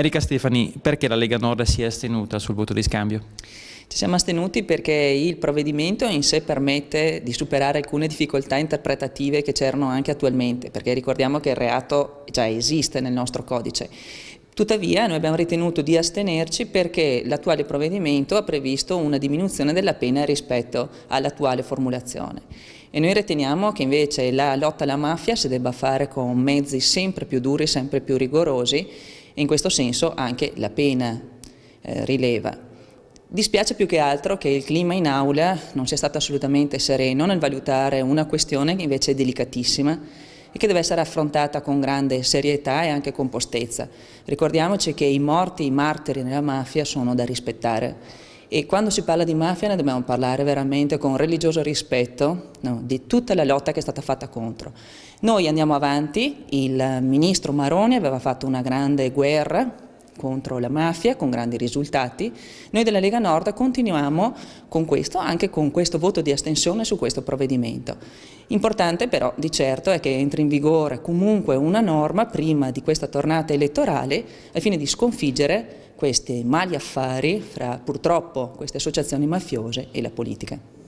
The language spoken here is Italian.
Erika Stefani, perché la Lega Nord si è astenuta sul voto di scambio? Ci siamo astenuti perché il provvedimento in sé permette di superare alcune difficoltà interpretative che c'erano anche attualmente, perché ricordiamo che il reato già esiste nel nostro codice. Tuttavia noi abbiamo ritenuto di astenerci perché l'attuale provvedimento ha previsto una diminuzione della pena rispetto all'attuale formulazione e noi riteniamo che invece la lotta alla mafia si debba fare con mezzi sempre più duri, sempre più rigorosi e in questo senso anche la pena eh, rileva. Dispiace più che altro che il clima in aula non sia stato assolutamente sereno nel valutare una questione che invece è delicatissima e che deve essere affrontata con grande serietà e anche compostezza. Ricordiamoci che i morti, i martiri nella mafia sono da rispettare e quando si parla di mafia ne dobbiamo parlare veramente con religioso rispetto no, di tutta la lotta che è stata fatta contro. Noi andiamo avanti, il ministro Maroni aveva fatto una grande guerra contro la mafia con grandi risultati. Noi della Lega Nord continuiamo con questo, anche con questo voto di astensione su questo provvedimento. Importante però di certo è che entri in vigore comunque una norma prima di questa tornata elettorale al fine di sconfiggere questi mali affari fra purtroppo queste associazioni mafiose e la politica.